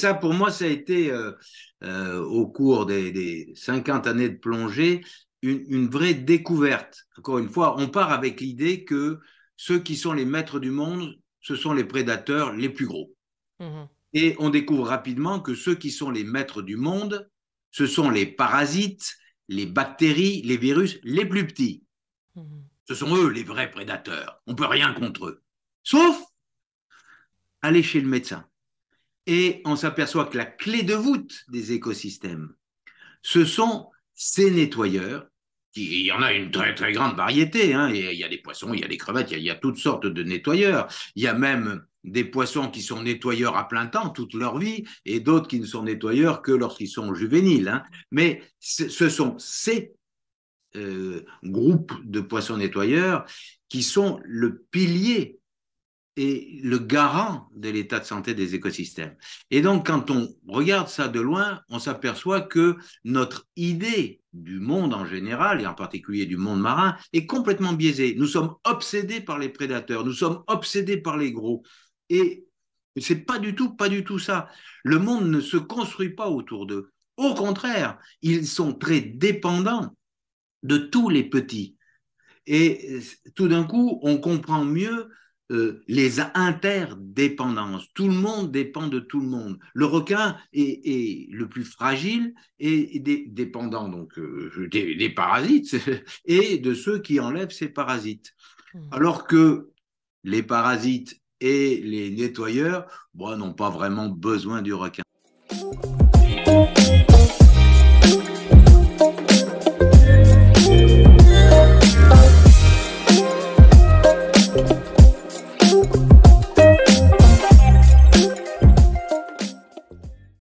ça, pour moi, ça a été, euh, euh, au cours des, 50 années de plongée, une, vraie découverte. Encore une fois, on part avec l'idée que ceux qui sont les maîtres du monde, ce sont les prédateurs les plus gros. Mhm. Et on découvre rapidement que ceux qui sont les maîtres du monde, ce sont les parasites, les bactéries, les virus les plus petits. Mhm. Ce sont eux les vrais prédateurs. On peut rien contre eux. Sauf aller chez le médecin. Et on s'aperçoit que la clé de voûte des écosystèmes, ce sont ces nettoyeurs. il y en a une très très grande variété. Hein. Il y a des poissons, il y a des crevettes, il y a, toutes sortes de nettoyeurs. Il y a même des poissons qui sont nettoyeurs à plein temps toute leur vie et d'autres qui ne sont nettoyeurs que lorsqu'ils sont juvéniles. Hein. Mais ce sont ces euh, groupes de poissons nettoyeurs qui sont le pilier est le garant de l'état de santé des écosystèmes. Et donc, quand on regarde ça de loin, on s'aperçoit que notre idée du monde en général, et en particulier du monde marin, est complètement biaisée. Nous sommes obsédés par les prédateurs, nous sommes obsédés par les gros. Et c'est pas du tout, pas du tout ça. Le monde ne se construit pas autour d'eux. Au contraire, ils sont très dépendants de tous les petits. Et euh, tout d'un coup, on comprend mieux euh, les interdépendances. Tout le monde dépend de tout le monde. Le requin est, le plus fragile et, dépendant donc euh, des, parasites et de ceux qui enlèvent ces parasites. Hmm. Alors que les parasites et les nettoyeurs n'ont pas vraiment besoin du requin.